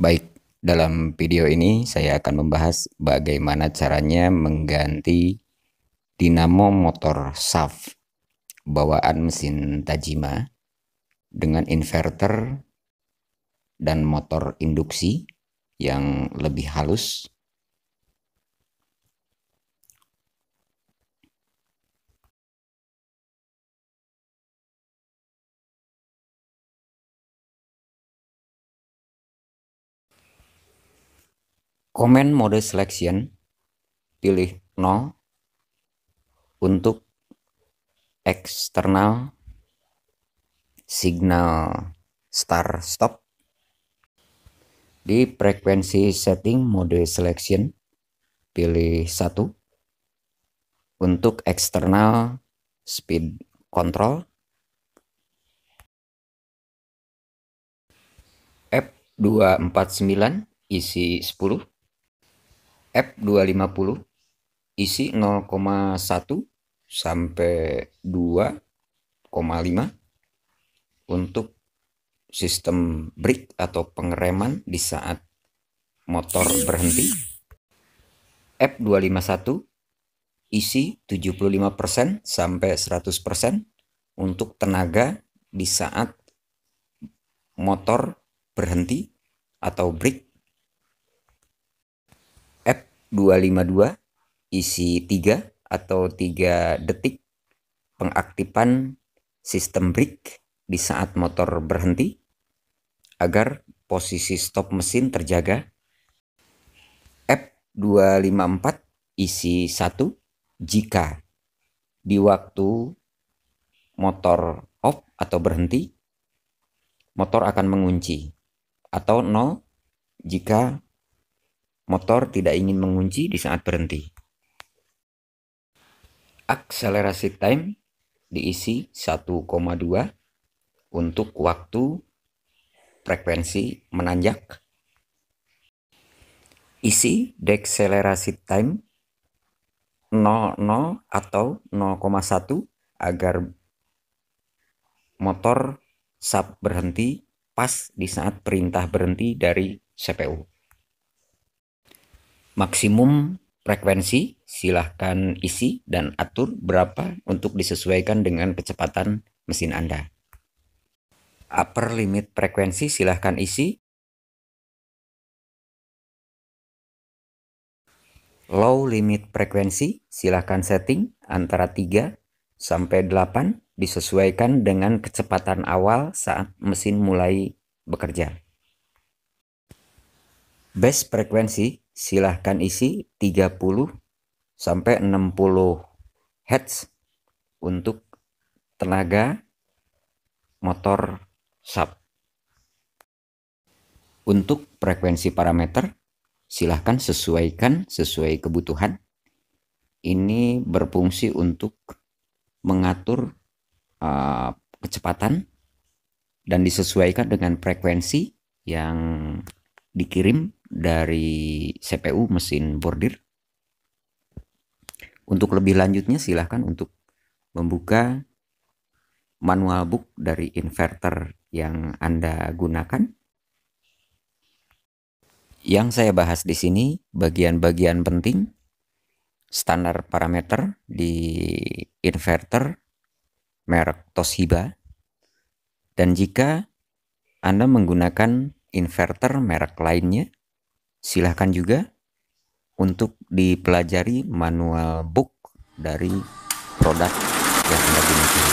Baik, dalam video ini saya akan membahas bagaimana caranya mengganti dinamo motor SAF bawaan mesin Tajima dengan inverter dan motor induksi yang lebih halus Comment mode selection, pilih 0 untuk eksternal signal start stop. Di frekuensi setting mode selection, pilih 1 untuk eksternal speed control F249 isi 10 F250 isi 0,1 sampai 2,5 untuk sistem brake atau pengereman di saat motor berhenti. F251 isi 75% sampai 100% untuk tenaga di saat motor berhenti atau brake 252 isi 3 atau 3 detik pengaktifan sistem brake di saat motor berhenti agar posisi stop mesin terjaga. F254 isi 1 jika di waktu motor off atau berhenti motor akan mengunci atau 0 jika Motor tidak ingin mengunci di saat berhenti. Akselerasi time diisi 1,2 untuk waktu frekuensi menanjak. Isi dekselerasi time 00 atau 0,1 agar motor sub berhenti pas di saat perintah berhenti dari CPU maksimum frekuensi silahkan isi dan atur berapa untuk disesuaikan dengan kecepatan mesin Anda. Upper limit frekuensi silahkan isi. Low limit frekuensi silahkan setting antara 3 sampai 8 disesuaikan dengan kecepatan awal saat mesin mulai bekerja. Base frekuensi silahkan isi 30 sampai 60 Hz untuk tenaga motor sub. Untuk frekuensi parameter, silahkan sesuaikan sesuai kebutuhan. Ini berfungsi untuk mengatur uh, kecepatan dan disesuaikan dengan frekuensi yang dikirim dari CPU mesin bordir. Untuk lebih lanjutnya silahkan untuk membuka manual book dari inverter yang Anda gunakan. Yang saya bahas di sini bagian-bagian penting standar parameter di inverter merek Toshiba. Dan jika Anda menggunakan inverter merek lainnya, silahkan juga untuk dipelajari manual book dari produk yang Anda gunakan.